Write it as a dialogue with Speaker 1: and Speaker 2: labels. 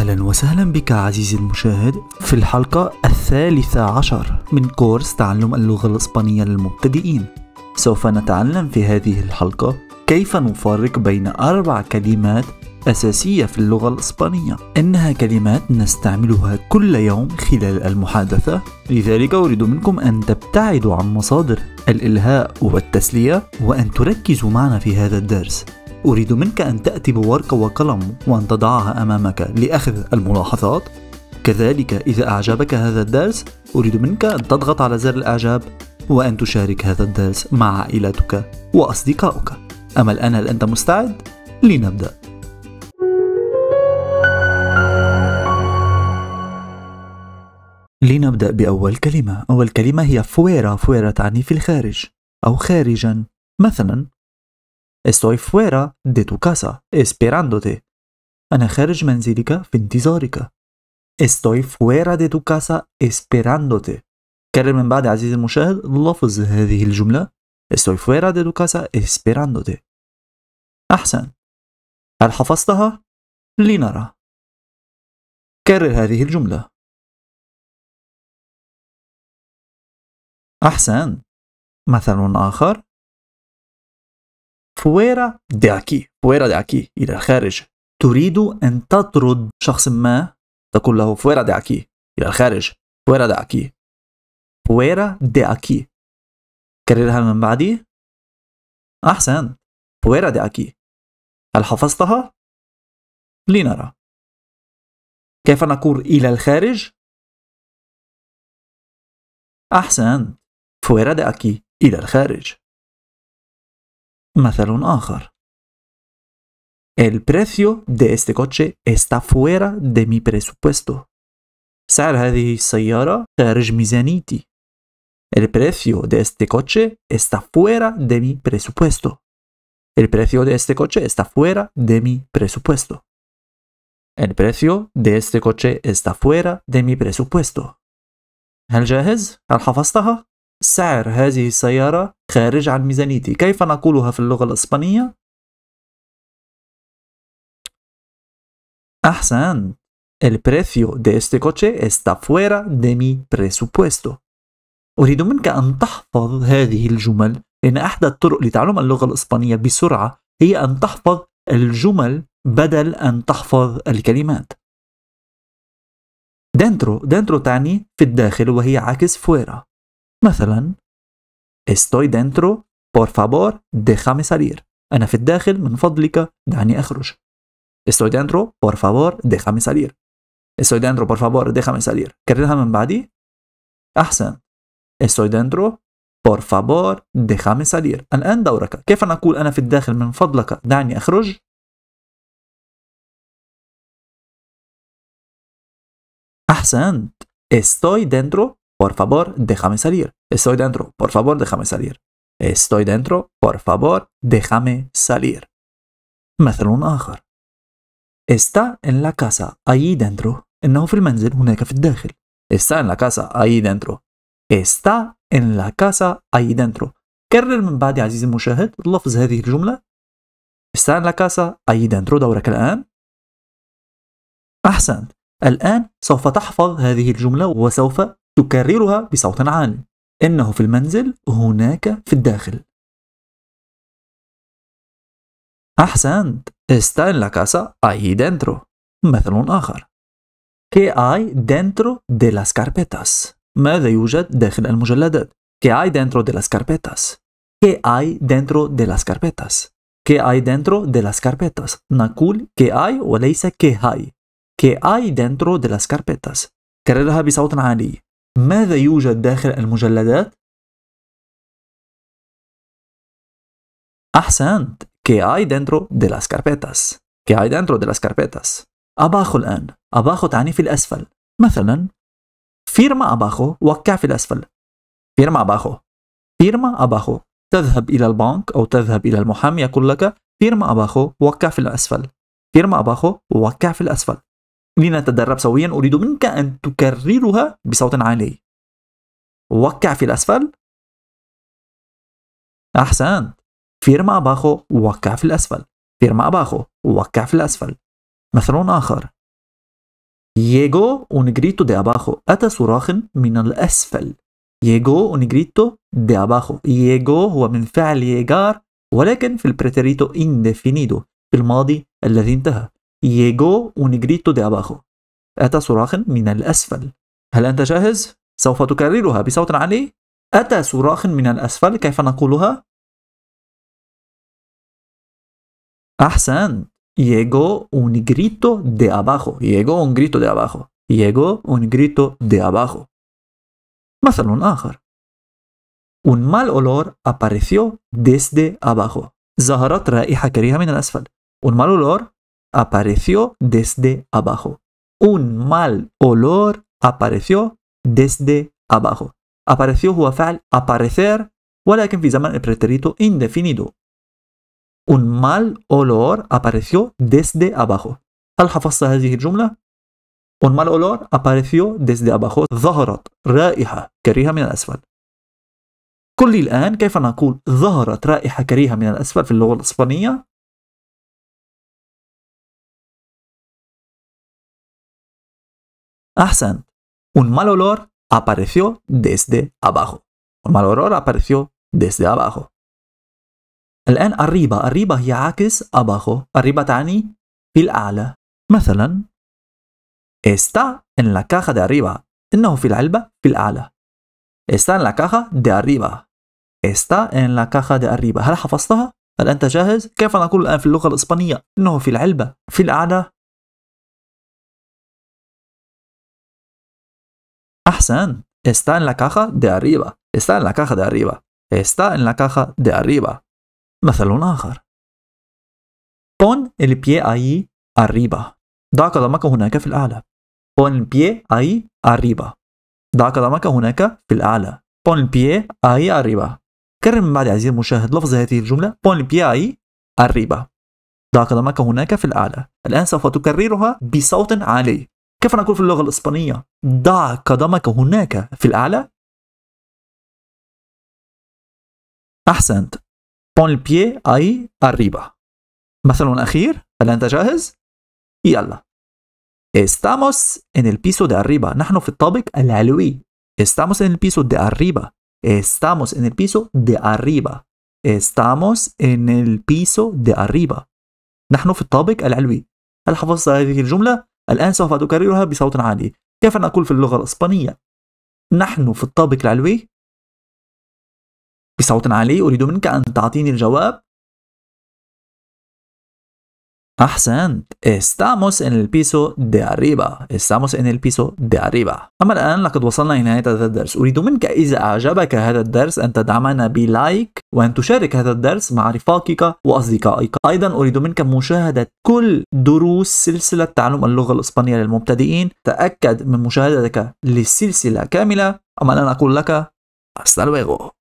Speaker 1: أهلا وسهلا بك عزيزي المشاهد في الحلقة الثالثة عشر من كورس تعلم اللغة الإسبانية للمبتدئين سوف نتعلم في هذه الحلقة كيف نفرق بين أربع كلمات أساسية في اللغة الإسبانية إنها كلمات نستعملها كل يوم خلال المحادثة لذلك أريد منكم أن تبتعدوا عن مصادر الإلهاء والتسلية وأن تركزوا معنا في هذا الدرس أريد منك أن تأتي بورقة وقلم وأن تضعها أمامك لأخذ الملاحظات كذلك إذا أعجبك هذا الدرس أريد منك أن تضغط على زر الإعجاب وأن تشارك هذا الدرس مع عائلتك وأصدقائك أما الآن هل أنت مستعد؟ لنبدأ لنبدأ بأول كلمة أول كلمة هي فويرا فويرا تعني في الخارج أو خارجا مثلا Estoy fuera de tu casa esperándote. أنا خارج منزلك في انتظارك. Estoy fuera de tu casa esperándote. كرر من بعد عزيزي المشاهد لفظ هذه الجملة. Estoy fuera de tu casa esperándote. أحسن. هل حفظتها؟ لنرى.
Speaker 2: كرر هذه الجملة. أحسن. مثل آخر.
Speaker 1: فويرا داكي فويرا داكي إلى الخارج تريد أن تطرد شخص ما تقول له فويرا داكي إلى الخارج فويرا داكي
Speaker 2: فويرا داكي كررها من بعدي أحسن فويرا داكي هل حفظتها؟ لنرى كيف نقول إلى الخارج؟ أحسن فويرا داكي إلى الخارج
Speaker 1: مثل آخر este el precio de este coche está fuera de mi presupuesto el precio de este coche está fuera de mi presupuesto el precio de este coche está fuera de mi presupuesto el precio de este coche está fuera de mi presupuesto سعر هذه السيارة خارج عن ميزانيتي كيف نقولها في اللغة
Speaker 2: الإسبانية؟ أحسن
Speaker 1: El precio de este coche está fuera de mi presupuesto. أريد منك أن تحفظ هذه الجمل لأن أحدى الطرق لتعلم اللغة الإسبانية بسرعة هي أن تحفظ الجمل بدل أن تحفظ الكلمات. dentro dentro تعني في الداخل وهي عكس fuera. مثلا estoy dentro por favor déjame salir أنا في الداخل من فضلك دعني أخرج estoy dentro por favor déjame salir estoy dentro por favor déjame salir كررها من بعدي أحسن estoy dentro por favor déjame salir الآن دورك كيف نقول أنا
Speaker 2: في الداخل من فضلك دعني أخرج
Speaker 1: أحسنت estoy dentro por favor, déjame salir. Estoy dentro, por favor, déjame salir. Estoy dentro, por favor, déjame salir. مثل آخر Está en la casa, ahí dentro. إنه في المنزل هناك في الداخل. Está en la casa, ahí dentro. Está en la casa, ahí dentro. كرر من بعد عزيزي المشاهد لفظ هذه الجملة. Está en la casa, ahí dentro. دورك الآن. أحسنت. الآن سوف تحفظ هذه الجملة وسوف تكررها بصوت عال إنه في المنزل هناك في الداخل أحسنت está en la casa ahí dentro مثل آخر que hay dentro de las carpetas ماذا يوجد داخل المجلدات que hay dentro de las carpetas que hay dentro de las carpetas que hay dentro de las carpetas نقول que hay وليس que hay que hay dentro de las carpetas كررها بصوت عالي ماذا يوجد داخل
Speaker 2: المجلدات؟ أحسنت
Speaker 1: كي أي دنترو دي لاس كاربيتاس كي أي دنترو دي لاس كاربيتاس أباخو الآن أباخو تعني في الأسفل مثلا فيرما أباخو وقع في الأسفل فيرما أباخو فيرما أباخو تذهب إلى البنك أو تذهب إلى المحامي يقول لك فيرما أباخو وقع في الأسفل فيرما أباخو وقع في الأسفل لنتدرب سويا أريد منك أن تكررها بصوت عالي
Speaker 2: وقع في الأسفل أحسنت فيرما أباخو
Speaker 1: وقع في الأسفل فيرما أباخو وقع في الأسفل مثل آخر Llegó ونجريتو دي أباخو أتى صراخ من الأسفل. Llegó ونجريتو دي أباخو abajo. هو من فعل ييغار ولكن في البريتريتو إندفينيدو في الماضي الذي انتهى. يجو ونجريتو دي أباخو أتى صراخ من الأسفل هل أنت جاهز؟ سوف تكررها بصوت عالي أتى صراخ من الأسفل كيف نقولها؟ أحسن Llegó un grito de abajo. Llegó un grito de abajo. Llegó un grito de abajo. مثل آخر. Un mal olor apareció desde abajo. ظهرت رائحة كريهة من الأسفل. Un mal olor apareció desde abajo. Un mal olor apareció desde abajo. Apareció هو فعل aparecer ولكن في زمن pretérito indefinido. Un mal olor apareció desde abajo. ¿Al حفظت هذه الجملة؟ Un mal olor apareció desde abajo. ظهرت رائحة كريهة من الأسفل. قل لي الآن كيف نقول ظهرت رائحة كريهة من الأسفل في اللغة
Speaker 2: الإسبانية؟ Ahsan. Un mal olor apareció desde
Speaker 1: abajo. Un mal olor apareció desde abajo. الآن الريبة الريبة هي عكس abajo الريبة تعني في الأعلى مثلا está en la caja de arriba إنه في العلبة في الأعلى está en la caja de arriba está en la caja de arriba هل حفظتها؟ هل أنت جاهز؟ كيف نقول الآن في اللغة الإسبانية؟ إنه في العلبة في الأعلى
Speaker 2: Hassan está en la caja de
Speaker 1: arriba está en la caja de arriba está en la caja de arriba مثل آخر Pon el pie ahí arriba ضع قدمك هناك في الأعلى Pon el pie ahí arriba ضع قدمك هناك في الأعلى Pon el pie ahí arriba كرر من بعد عزيز المشاهد لفظ هذه الجملة Pon el pie ahí arriba ضع قدمك هناك في الأعلى الآن سوف تكررها بصوت عالي كيف نقول في اللغة الإسبانية ضع قدمك هناك في الأعلى
Speaker 2: أحسنت بون pie أي
Speaker 1: arriba مثل أخير هل أنت جاهز؟ يلا Estamos en el piso de arriba نحن في الطابق العلوي Estamos en el piso de arriba Estamos en el piso de arriba Estamos en el piso de arriba نحن في الطابق العلوي هل حفظت هذه الجملة؟ الآن سوف أكررها بصوت عالي كيف نقول في اللغة الإسبانية نحن في الطابق العلوي بصوت عالي أريد منك أن تعطيني الجواب أحسنت estamos en el piso de arriba estamos en el piso de arriba أما الآن لقد وصلنا إلى نهاية هذا الدرس أريد منك إذا أعجبك هذا الدرس أن تدعمنا بلايك وأن تشارك هذا الدرس مع رفاقك وأصدقائك أيضا أريد منك مشاهدة كل دروس سلسلة تعلم اللغة الإسبانية للمبتدئين تأكد من مشاهدتك للسلسلة كاملة أما الآن أقول لك hasta luego